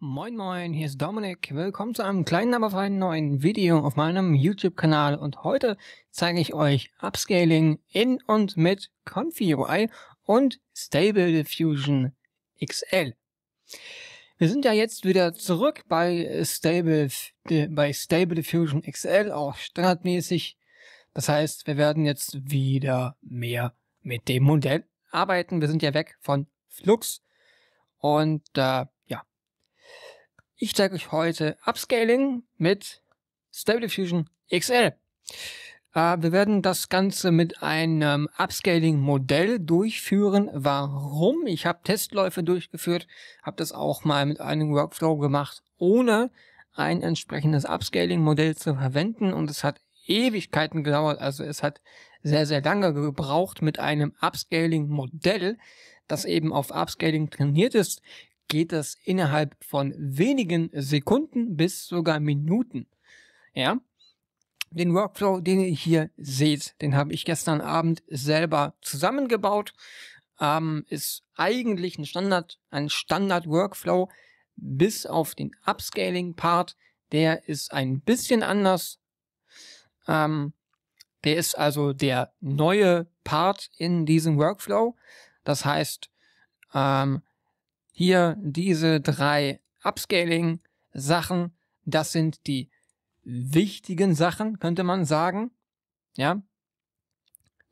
Moin Moin, hier ist Dominik. Willkommen zu einem kleinen, aber feinen neuen Video auf meinem YouTube-Kanal und heute zeige ich euch Upscaling in und mit ConfiUI und Stable Diffusion XL. Wir sind ja jetzt wieder zurück bei Stable, bei Stable Diffusion XL, auch standardmäßig. Das heißt, wir werden jetzt wieder mehr mit dem Modell arbeiten. Wir sind ja weg von Flux und äh, ich zeige euch heute Upscaling mit Stable Diffusion XL. Äh, wir werden das Ganze mit einem Upscaling-Modell durchführen. Warum? Ich habe Testläufe durchgeführt, habe das auch mal mit einem Workflow gemacht, ohne ein entsprechendes Upscaling-Modell zu verwenden und es hat Ewigkeiten gedauert. Also es hat sehr, sehr lange gebraucht mit einem Upscaling-Modell, das eben auf Upscaling trainiert ist, geht das innerhalb von wenigen Sekunden bis sogar Minuten. Ja? Den Workflow, den ihr hier seht, den habe ich gestern Abend selber zusammengebaut. Ähm, ist eigentlich ein Standard, ein Standard-Workflow, bis auf den Upscaling-Part. Der ist ein bisschen anders. Ähm, der ist also der neue Part in diesem Workflow. Das heißt, ähm, hier diese drei Upscaling-Sachen, das sind die wichtigen Sachen, könnte man sagen. Ja,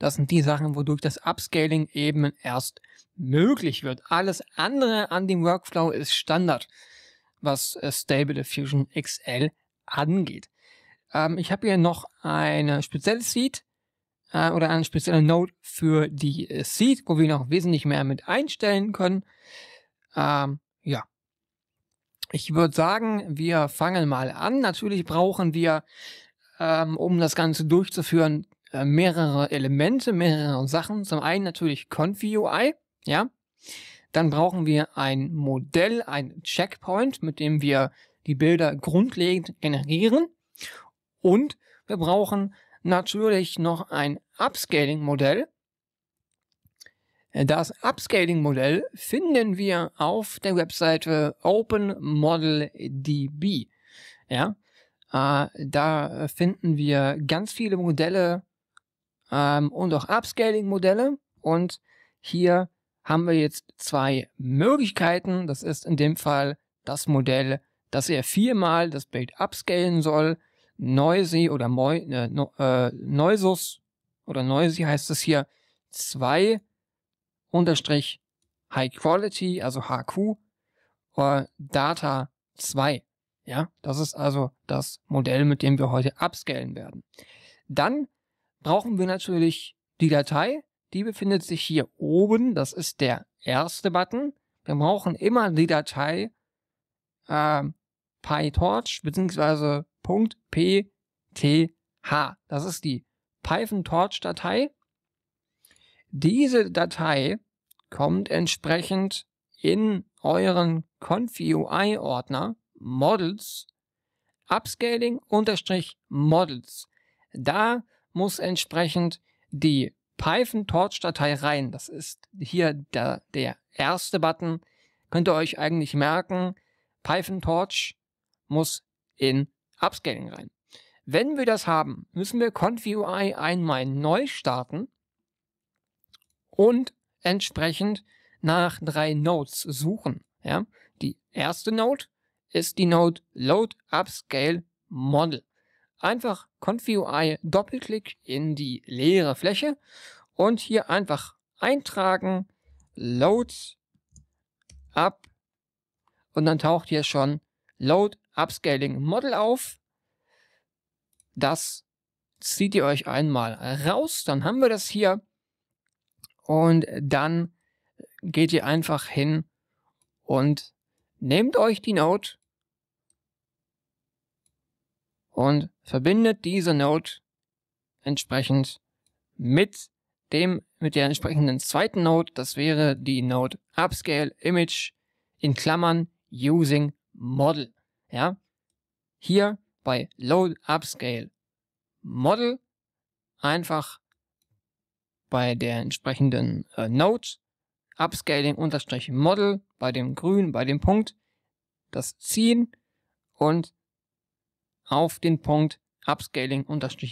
das sind die Sachen, wodurch das Upscaling eben erst möglich wird. Alles andere an dem Workflow ist Standard, was äh, Stable Diffusion XL angeht. Ähm, ich habe hier noch eine spezielle Seed äh, oder eine spezielle Note für die äh, Seed, wo wir noch wesentlich mehr mit einstellen können. Ähm, ja. Ich würde sagen, wir fangen mal an. Natürlich brauchen wir, ähm, um das Ganze durchzuführen, äh, mehrere Elemente, mehrere Sachen. Zum einen natürlich ConfUI, ja. Dann brauchen wir ein Modell, ein Checkpoint, mit dem wir die Bilder grundlegend generieren. Und wir brauchen natürlich noch ein Upscaling-Modell, das Upscaling-Modell finden wir auf der Webseite OpenModelDB. Ja, äh, da finden wir ganz viele Modelle ähm, und auch Upscaling-Modelle. Und hier haben wir jetzt zwei Möglichkeiten. Das ist in dem Fall das Modell, dass er viermal das Bild upscalen soll. Noisy oder Mo äh, no, äh, Noisus oder Noisy heißt es hier zwei unterstrich High Quality, also HQ, oder äh, Data 2. Ja, das ist also das Modell, mit dem wir heute upscalen werden. Dann brauchen wir natürlich die Datei. Die befindet sich hier oben. Das ist der erste Button. Wir brauchen immer die Datei äh, PyTorch bzw. .pth. Das ist die Python Torch datei diese Datei kommt entsprechend in euren ConfUI-Ordner Models upscaling-models. Da muss entsprechend die Python-Torch-Datei rein. Das ist hier der, der erste Button. Könnt ihr euch eigentlich merken, Python-Torch muss in Upscaling rein. Wenn wir das haben, müssen wir ConfUI einmal neu starten und entsprechend nach drei Nodes suchen. Ja? Die erste Node ist die Node Load Upscale Model. Einfach ConfUI Doppelklick in die leere Fläche und hier einfach eintragen Load Up und dann taucht hier schon Load Upscaling Model auf. Das zieht ihr euch einmal raus, dann haben wir das hier und dann geht ihr einfach hin und nehmt euch die Note und verbindet diese Note entsprechend mit dem, mit der entsprechenden zweiten Note. Das wäre die Note Upscale Image in Klammern using Model. Ja? Hier bei Load Upscale Model einfach bei der entsprechenden äh, Node, Upscaling Model, bei dem Grün, bei dem Punkt, das Ziehen und auf den Punkt Upscaling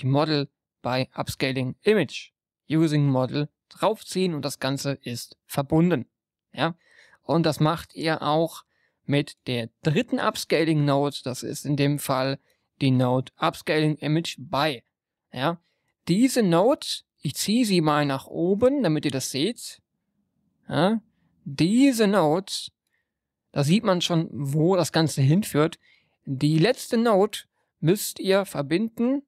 Model bei Upscaling Image Using Model draufziehen und das Ganze ist verbunden. Ja? Und das macht ihr auch mit der dritten Upscaling Node, das ist in dem Fall die Node Upscaling Image by. Ja? Diese Node ich ziehe sie mal nach oben, damit ihr das seht. Ja? Diese Note, da sieht man schon, wo das Ganze hinführt. Die letzte Note müsst ihr verbinden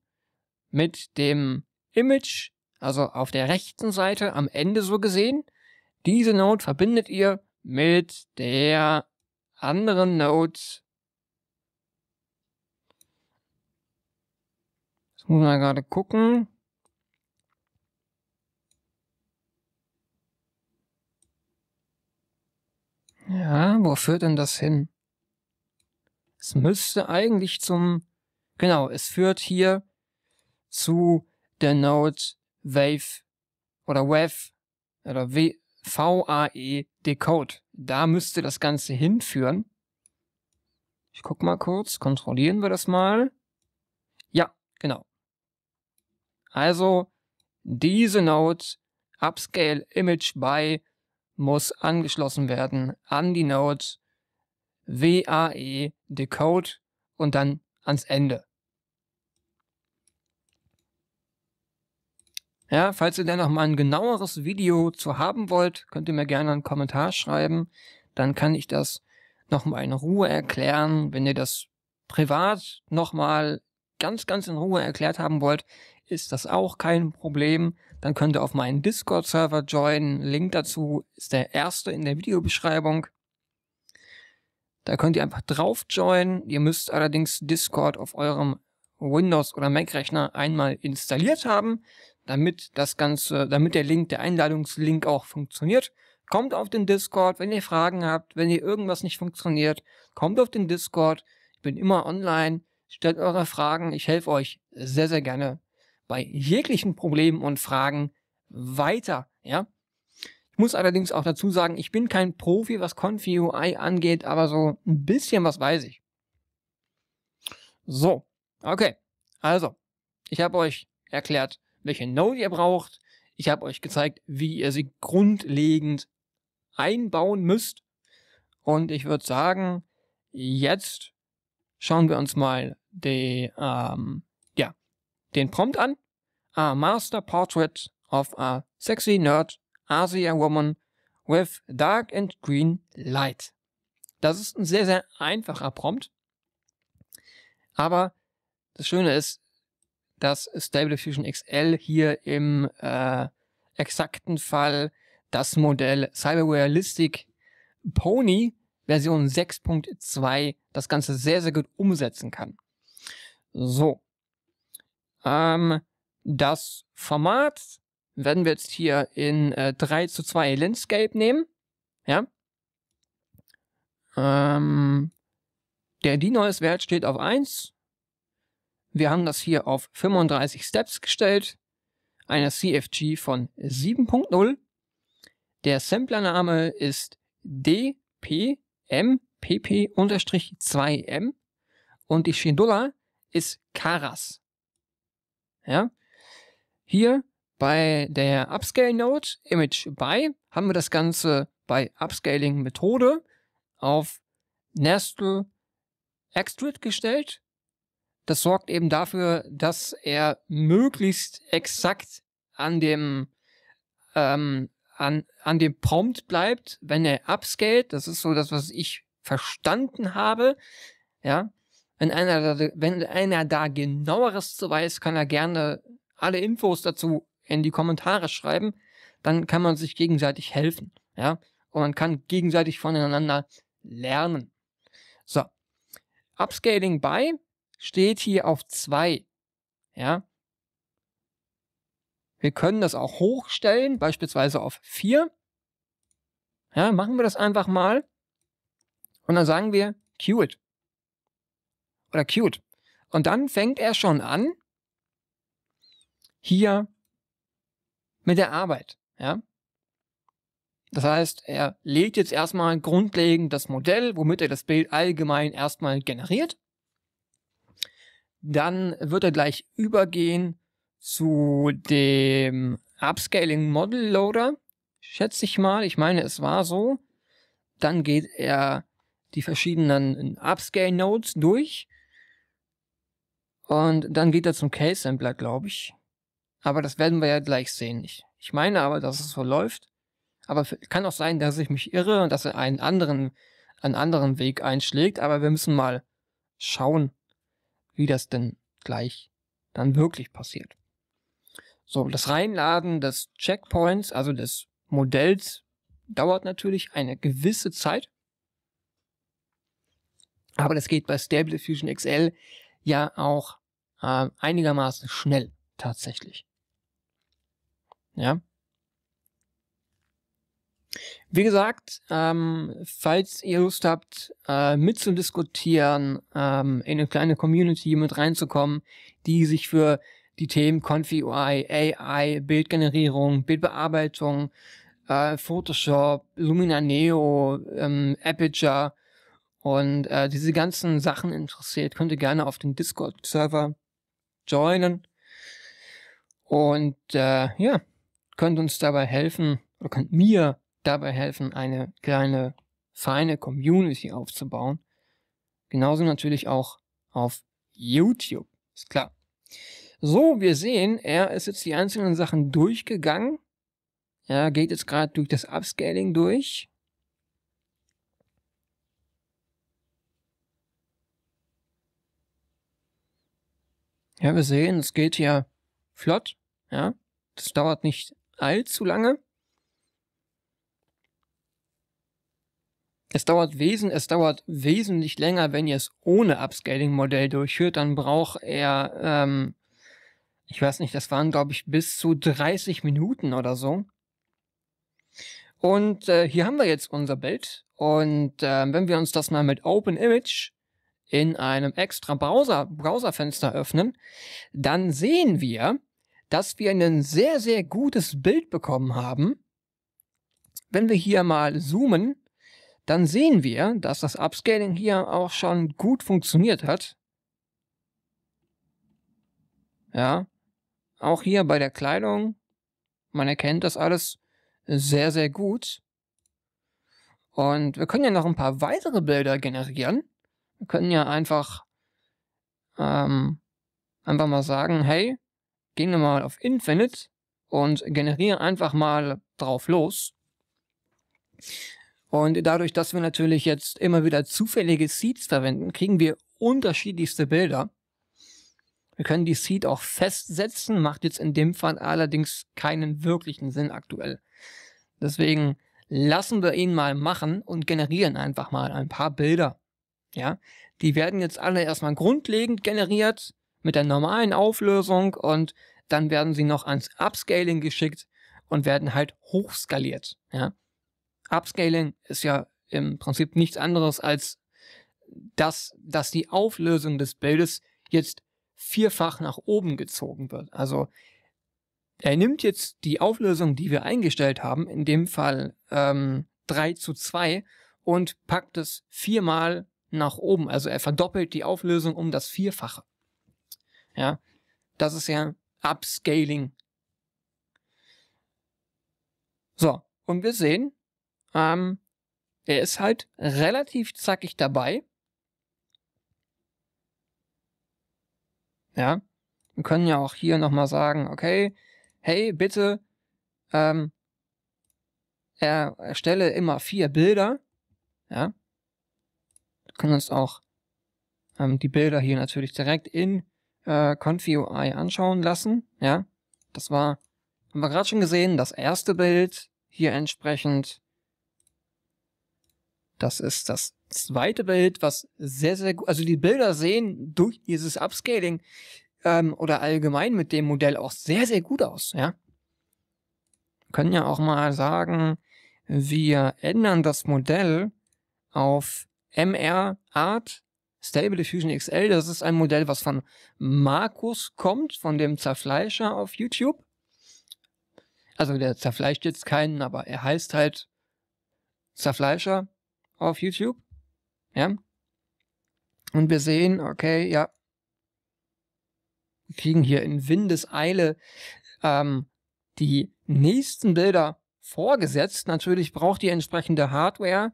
mit dem Image, also auf der rechten Seite am Ende so gesehen. Diese Note verbindet ihr mit der anderen Note. Jetzt muss man gerade gucken. Ja, wo führt denn das hin? Es müsste eigentlich zum, genau, es führt hier zu der Node Wave oder WAV oder w, VAE Decode. Da müsste das Ganze hinführen. Ich guck mal kurz, kontrollieren wir das mal. Ja, genau. Also diese Node Upscale Image by muss angeschlossen werden an die Node WAE Decode und dann ans Ende. Ja, falls ihr dann noch mal ein genaueres Video zu haben wollt, könnt ihr mir gerne einen Kommentar schreiben. Dann kann ich das noch mal in Ruhe erklären. Wenn ihr das privat noch mal ganz, ganz in Ruhe erklärt haben wollt, ist das auch kein Problem. Dann könnt ihr auf meinen Discord-Server joinen. Link dazu ist der erste in der Videobeschreibung. Da könnt ihr einfach drauf joinen. Ihr müsst allerdings Discord auf eurem Windows- oder Mac-Rechner einmal installiert haben, damit das Ganze, damit der Link, der Einladungslink auch funktioniert. Kommt auf den Discord, wenn ihr Fragen habt, wenn ihr irgendwas nicht funktioniert, kommt auf den Discord. Ich bin immer online. Stellt eure Fragen. Ich helfe euch sehr, sehr gerne bei jeglichen Problemen und Fragen weiter, ja. Ich muss allerdings auch dazu sagen, ich bin kein Profi, was Confi UI angeht, aber so ein bisschen was weiß ich. So, okay. Also, ich habe euch erklärt, welche Node ihr braucht. Ich habe euch gezeigt, wie ihr sie grundlegend einbauen müsst. Und ich würde sagen, jetzt schauen wir uns mal die ähm, den Prompt an. A master portrait of a sexy nerd Asia woman with dark and green light. Das ist ein sehr, sehr einfacher Prompt. Aber das Schöne ist, dass Stable Diffusion XL hier im äh, exakten Fall das Modell Cyberrealistic Pony Version 6.2 das Ganze sehr, sehr gut umsetzen kann. So, ähm, das Format werden wir jetzt hier in äh, 3 zu 2 Landscape nehmen. Ja. Ähm, der DIN-neues Wert steht auf 1. Wir haben das hier auf 35 Steps gestellt. Eine CFG von 7.0. Der Samplername ist dpmpp-2m und die Schindula ist Karas. Ja? Hier bei der Upscale Node Image by haben wir das Ganze bei Upscaling Methode auf Nestle Extrude gestellt. Das sorgt eben dafür, dass er möglichst exakt an dem ähm, an, an dem Prompt bleibt, wenn er upscaled. Das ist so das, was ich verstanden habe. Ja, wenn einer, da, wenn einer da genaueres zu weiß, kann er gerne alle Infos dazu in die Kommentare schreiben. Dann kann man sich gegenseitig helfen. Ja? Und man kann gegenseitig voneinander lernen. So. Upscaling by steht hier auf zwei, Ja. Wir können das auch hochstellen, beispielsweise auf vier. Ja, machen wir das einfach mal. Und dann sagen wir, cue it oder cute. Und dann fängt er schon an, hier mit der Arbeit, ja. Das heißt, er legt jetzt erstmal grundlegend das Modell, womit er das Bild allgemein erstmal generiert. Dann wird er gleich übergehen zu dem Upscaling Model Loader, schätze ich mal. Ich meine, es war so. Dann geht er die verschiedenen Upscale Nodes durch und dann geht er zum Case-Sampler, glaube ich. Aber das werden wir ja gleich sehen. Ich, ich meine aber, dass es so läuft. Aber kann auch sein, dass ich mich irre und dass er einen anderen, einen anderen Weg einschlägt. Aber wir müssen mal schauen, wie das denn gleich dann wirklich passiert. So, das Reinladen des Checkpoints, also des Modells, dauert natürlich eine gewisse Zeit. Aber das geht bei Stable Diffusion XL ja auch äh, einigermaßen schnell tatsächlich. Ja. Wie gesagt, ähm, falls ihr Lust habt, äh, mitzudiskutieren, ähm, in eine kleine Community mit reinzukommen, die sich für die Themen Confi UI, AI, Bildgenerierung, Bildbearbeitung, äh, Photoshop, Lumina Neo, ähm, Aperture und äh, diese ganzen Sachen interessiert, könnt ihr gerne auf den Discord-Server joinen. Und äh, ja, könnt uns dabei helfen, oder könnt mir dabei helfen, eine kleine, feine Community aufzubauen. Genauso natürlich auch auf YouTube, ist klar. So, wir sehen, er ist jetzt die einzelnen Sachen durchgegangen. Er geht jetzt gerade durch das Upscaling durch. Ja, wir sehen, es geht hier flott. Ja, das dauert nicht allzu lange. Es dauert, wesen, es dauert wesentlich länger, wenn ihr es ohne Upscaling-Modell durchführt. Dann braucht er, ähm, ich weiß nicht, das waren, glaube ich, bis zu 30 Minuten oder so. Und äh, hier haben wir jetzt unser Bild. Und äh, wenn wir uns das mal mit Open Image in einem extra Browser, Browserfenster öffnen, dann sehen wir, dass wir ein sehr, sehr gutes Bild bekommen haben. Wenn wir hier mal zoomen, dann sehen wir, dass das Upscaling hier auch schon gut funktioniert hat. Ja, auch hier bei der Kleidung, man erkennt das alles sehr, sehr gut. Und wir können ja noch ein paar weitere Bilder generieren. Wir können ja einfach ähm, einfach mal sagen, hey, gehen wir mal auf Infinite und generieren einfach mal drauf los. Und dadurch, dass wir natürlich jetzt immer wieder zufällige Seeds verwenden, kriegen wir unterschiedlichste Bilder. Wir können die Seed auch festsetzen, macht jetzt in dem Fall allerdings keinen wirklichen Sinn aktuell. Deswegen lassen wir ihn mal machen und generieren einfach mal ein paar Bilder ja, die werden jetzt alle erstmal grundlegend generiert mit der normalen Auflösung und dann werden sie noch ans Upscaling geschickt und werden halt hochskaliert, ja. Upscaling ist ja im Prinzip nichts anderes als dass, dass die Auflösung des Bildes jetzt vierfach nach oben gezogen wird. Also er nimmt jetzt die Auflösung, die wir eingestellt haben, in dem Fall ähm, 3 zu 2 und packt es viermal nach oben. Also er verdoppelt die Auflösung um das Vierfache. Ja, das ist ja Upscaling. So, und wir sehen, ähm, er ist halt relativ zackig dabei. Ja, wir können ja auch hier nochmal sagen, okay, hey, bitte, ähm, erstelle immer vier Bilder. Ja, können uns auch ähm, die Bilder hier natürlich direkt in äh, ConfiUI anschauen lassen. Ja, das war, haben wir gerade schon gesehen, das erste Bild hier entsprechend. Das ist das zweite Bild, was sehr, sehr gut, also die Bilder sehen durch dieses Upscaling ähm, oder allgemein mit dem Modell auch sehr, sehr gut aus. Ja, wir können ja auch mal sagen, wir ändern das Modell auf MR Art Stable Diffusion XL. Das ist ein Modell, was von Markus kommt, von dem Zerfleischer auf YouTube. Also der zerfleischt jetzt keinen, aber er heißt halt Zerfleischer auf YouTube. Ja. Und wir sehen, okay, ja. Wir kriegen hier in Windeseile ähm, die nächsten Bilder vorgesetzt. Natürlich braucht die entsprechende Hardware.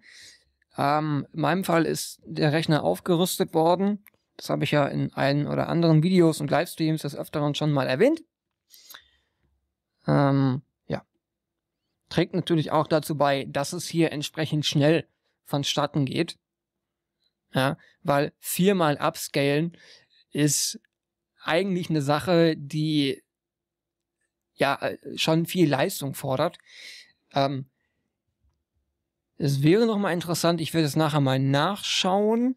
Ähm, in meinem Fall ist der Rechner aufgerüstet worden. Das habe ich ja in einen oder anderen Videos und Livestreams des Öfteren schon mal erwähnt. Ähm, ja. Trägt natürlich auch dazu bei, dass es hier entsprechend schnell vonstatten geht. Ja, weil viermal upscalen ist eigentlich eine Sache, die ja äh, schon viel Leistung fordert. Ähm, es wäre nochmal interessant, ich werde es nachher mal nachschauen,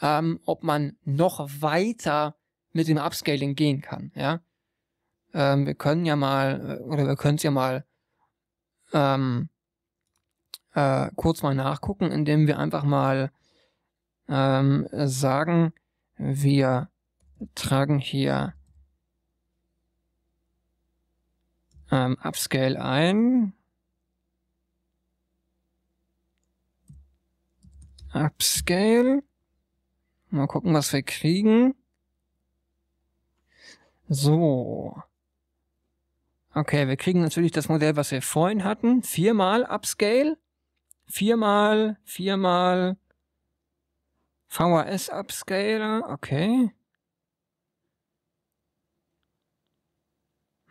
ähm, ob man noch weiter mit dem Upscaling gehen kann. Ja? Ähm, wir können ja mal, äh, oder wir können es ja mal ähm, äh, kurz mal nachgucken, indem wir einfach mal ähm, sagen, wir tragen hier ähm, Upscale ein Upscale. Mal gucken, was wir kriegen. So. Okay, wir kriegen natürlich das Modell, was wir vorhin hatten. Viermal Upscale. Viermal, viermal VHS Upscaler. Okay.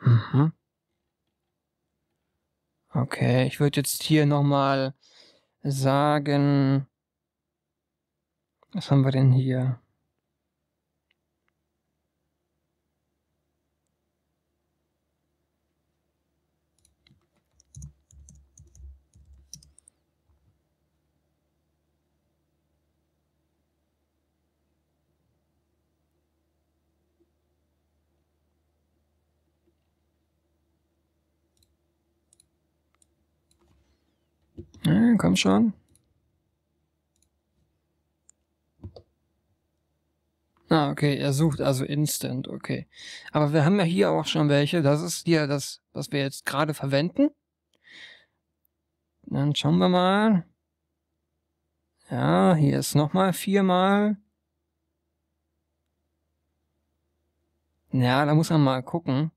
Mhm. Okay, ich würde jetzt hier nochmal sagen, was haben wir denn hier? komm schon. Okay, er sucht also instant, okay. Aber wir haben ja hier auch schon welche. Das ist hier das, was wir jetzt gerade verwenden. Dann schauen wir mal. Ja, hier ist nochmal viermal. Ja, da muss man mal gucken.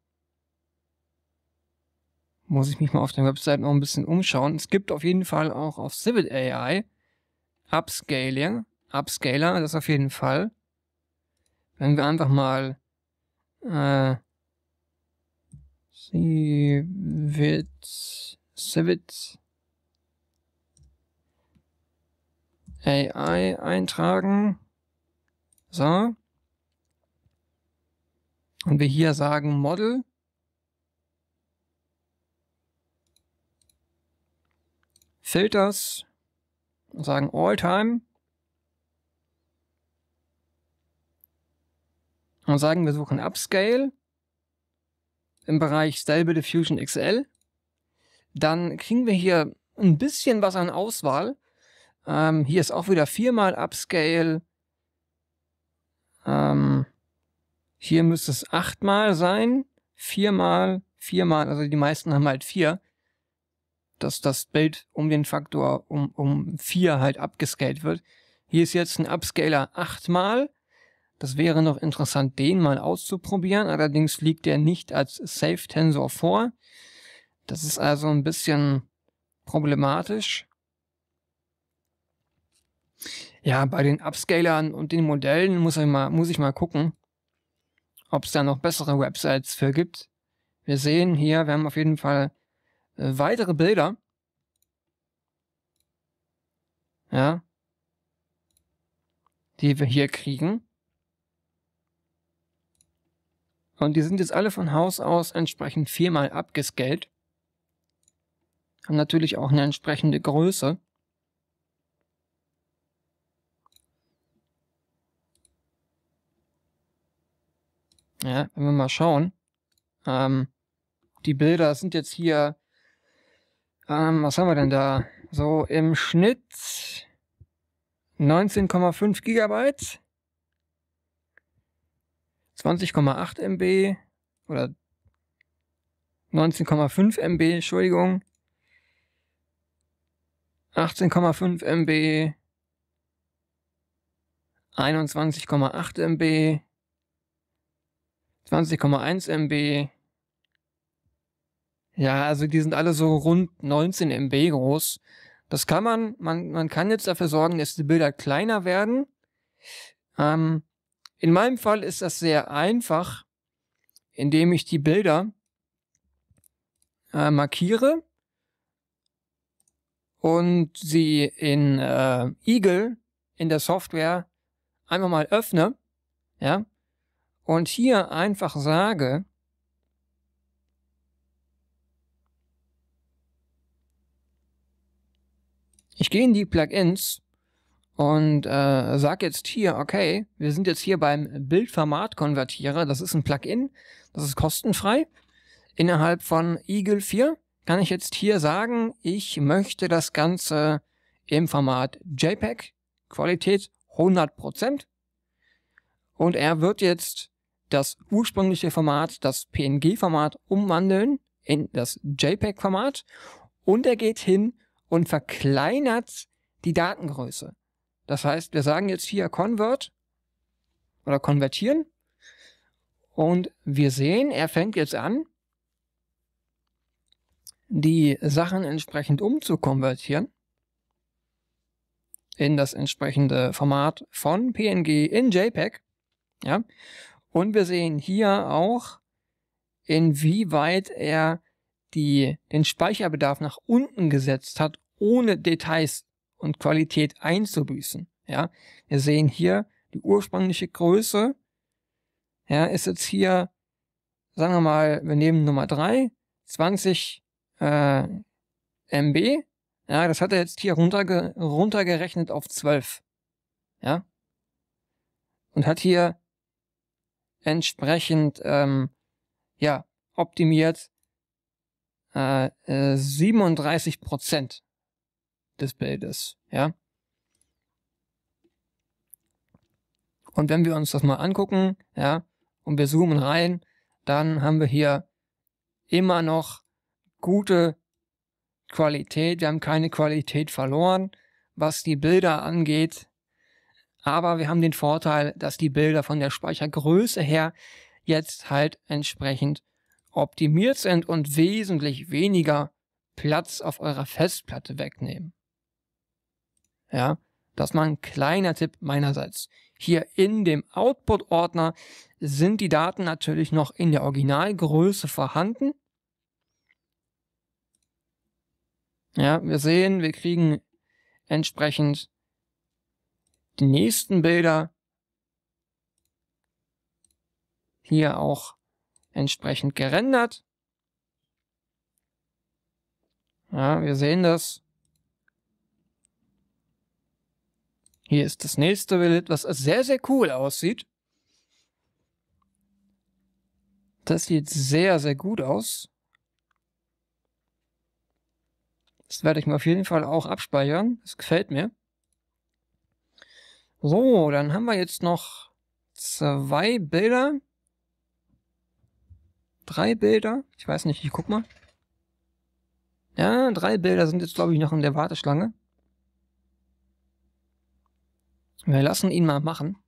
Muss ich mich mal auf der Website noch ein bisschen umschauen. Es gibt auf jeden Fall auch auf Civil AI Upscaling, Upscaler, das auf jeden Fall wenn wir einfach mal äh, sie wird Civit AI eintragen. So. Und wir hier sagen Model. Filters. Sagen All Time. und sagen, wir suchen Upscale im Bereich Stable Diffusion XL, dann kriegen wir hier ein bisschen was an Auswahl. Ähm, hier ist auch wieder viermal Upscale. Ähm, hier müsste es achtmal sein. Viermal, viermal, also die meisten haben halt vier. Dass das Bild um den Faktor um, um vier halt abgescaled wird. Hier ist jetzt ein Upscaler achtmal das wäre noch interessant, den mal auszuprobieren. Allerdings liegt der nicht als Safe Tensor vor. Das ist also ein bisschen problematisch. Ja, bei den Upscalern und den Modellen muss ich mal, muss ich mal gucken, ob es da noch bessere Websites für gibt. Wir sehen hier, wir haben auf jeden Fall äh, weitere Bilder. Ja. Die wir hier kriegen. Und die sind jetzt alle von Haus aus entsprechend viermal abgescaled. Haben natürlich auch eine entsprechende Größe. Ja, wenn wir mal schauen. Ähm, die Bilder sind jetzt hier, ähm, was haben wir denn da? So im Schnitt 19,5 Gigabyte. 20,8 MB oder 19,5 MB, Entschuldigung. 18,5 MB, 21,8 MB, 20,1 MB. Ja, also die sind alle so rund 19 MB groß. Das kann man, man, man kann jetzt dafür sorgen, dass die Bilder kleiner werden. Ähm, in meinem Fall ist das sehr einfach, indem ich die Bilder äh, markiere und sie in äh, Eagle in der Software einfach mal öffne, ja, und hier einfach sage, ich gehe in die Plugins und äh, sag jetzt hier, okay, wir sind jetzt hier beim bildformat Bildformatkonvertierer. Das ist ein Plugin, das ist kostenfrei. Innerhalb von Eagle 4 kann ich jetzt hier sagen, ich möchte das Ganze im Format JPEG, Qualität 100%. Und er wird jetzt das ursprüngliche Format, das PNG-Format umwandeln in das JPEG-Format. Und er geht hin und verkleinert die Datengröße. Das heißt, wir sagen jetzt hier Convert oder konvertieren und wir sehen, er fängt jetzt an, die Sachen entsprechend umzukonvertieren in das entsprechende Format von PNG in JPEG. Ja? Und wir sehen hier auch, inwieweit er die, den Speicherbedarf nach unten gesetzt hat, ohne Details und Qualität einzubüßen. Ja, wir sehen hier die ursprüngliche Größe. Ja, ist jetzt hier, sagen wir mal, wir nehmen Nummer 3, 20 äh, MB. Ja, das hat er jetzt hier runterge runtergerechnet auf 12. Ja. Und hat hier entsprechend, ähm, ja, optimiert äh, äh 37 Prozent des Bildes. Ja? Und wenn wir uns das mal angucken, ja, und wir zoomen rein, dann haben wir hier immer noch gute Qualität. Wir haben keine Qualität verloren, was die Bilder angeht. Aber wir haben den Vorteil, dass die Bilder von der Speichergröße her jetzt halt entsprechend optimiert sind und wesentlich weniger Platz auf eurer Festplatte wegnehmen. Ja, das mal ein kleiner Tipp meinerseits. Hier in dem Output-Ordner sind die Daten natürlich noch in der Originalgröße vorhanden. Ja, wir sehen, wir kriegen entsprechend die nächsten Bilder hier auch entsprechend gerendert. Ja, wir sehen das. Hier ist das nächste Bild, was sehr, sehr cool aussieht. Das sieht sehr, sehr gut aus. Das werde ich mir auf jeden Fall auch abspeichern. Das gefällt mir. So, dann haben wir jetzt noch zwei Bilder. Drei Bilder. Ich weiß nicht, ich guck mal. Ja, drei Bilder sind jetzt, glaube ich, noch in der Warteschlange. Wir lassen ihn mal machen.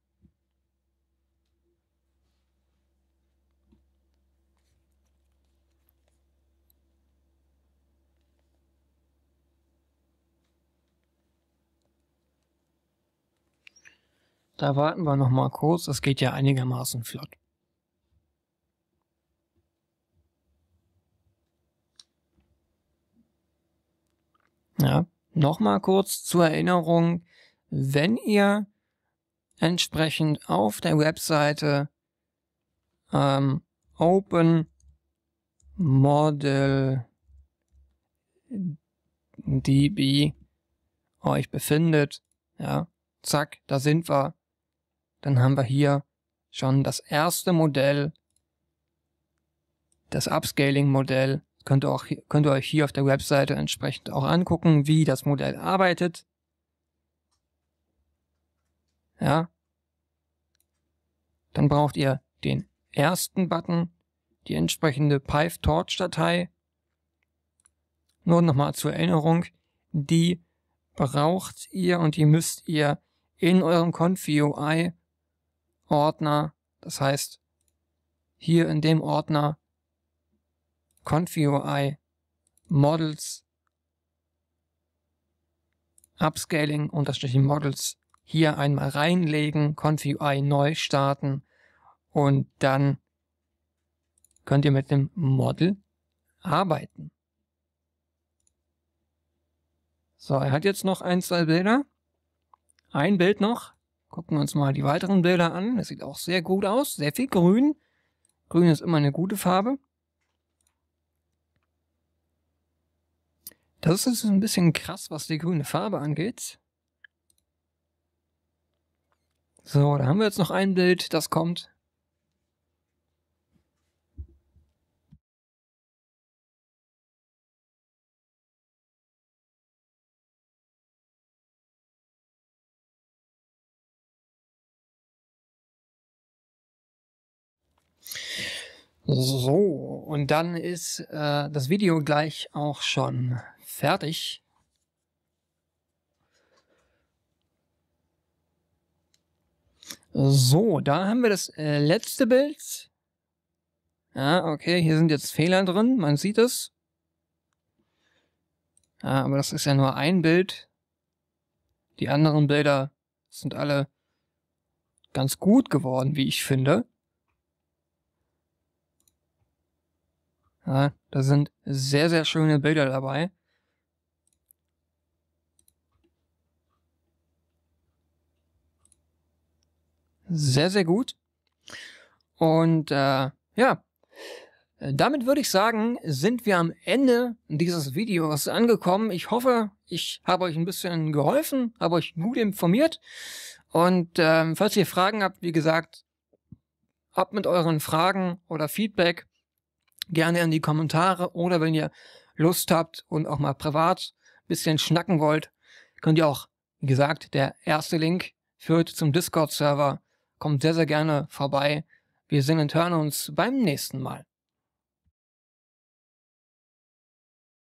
Da warten wir noch mal kurz, das geht ja einigermaßen flott. Ja, noch mal kurz zur Erinnerung, wenn ihr entsprechend auf der Webseite ähm, Open Model DB euch befindet, ja, zack, da sind wir. Dann haben wir hier schon das erste Modell, das Upscaling-Modell. Könnt, ihr auch, könnt ihr euch hier auf der Webseite entsprechend auch angucken, wie das Modell arbeitet ja, dann braucht ihr den ersten Button, die entsprechende PyTorch-Datei. Nur nochmal zur Erinnerung, die braucht ihr und die müsst ihr in eurem Config-UI-Ordner, das heißt hier in dem Ordner Config-UI Models Upscaling unterstrichen Models hier einmal reinlegen, Config.ui neu starten und dann könnt ihr mit dem Model arbeiten. So, er hat jetzt noch ein, zwei Bilder. Ein Bild noch. Gucken wir uns mal die weiteren Bilder an. Das sieht auch sehr gut aus. Sehr viel Grün. Grün ist immer eine gute Farbe. Das ist ein bisschen krass, was die grüne Farbe angeht. So, da haben wir jetzt noch ein Bild, das kommt. So, und dann ist äh, das Video gleich auch schon fertig. So, da haben wir das äh, letzte Bild. Ja, okay, hier sind jetzt Fehler drin, man sieht es. Ja, aber das ist ja nur ein Bild. Die anderen Bilder sind alle ganz gut geworden, wie ich finde. Ja, da sind sehr, sehr schöne Bilder dabei. sehr, sehr gut. Und äh, ja, damit würde ich sagen, sind wir am Ende dieses Videos angekommen. Ich hoffe, ich habe euch ein bisschen geholfen, habe euch gut informiert. Und ähm, falls ihr Fragen habt, wie gesagt, ab mit euren Fragen oder Feedback gerne in die Kommentare oder wenn ihr Lust habt und auch mal privat ein bisschen schnacken wollt, könnt ihr auch, wie gesagt, der erste Link führt zum Discord-Server. Kommt sehr, sehr gerne vorbei. Wir sehen und hören uns beim nächsten Mal.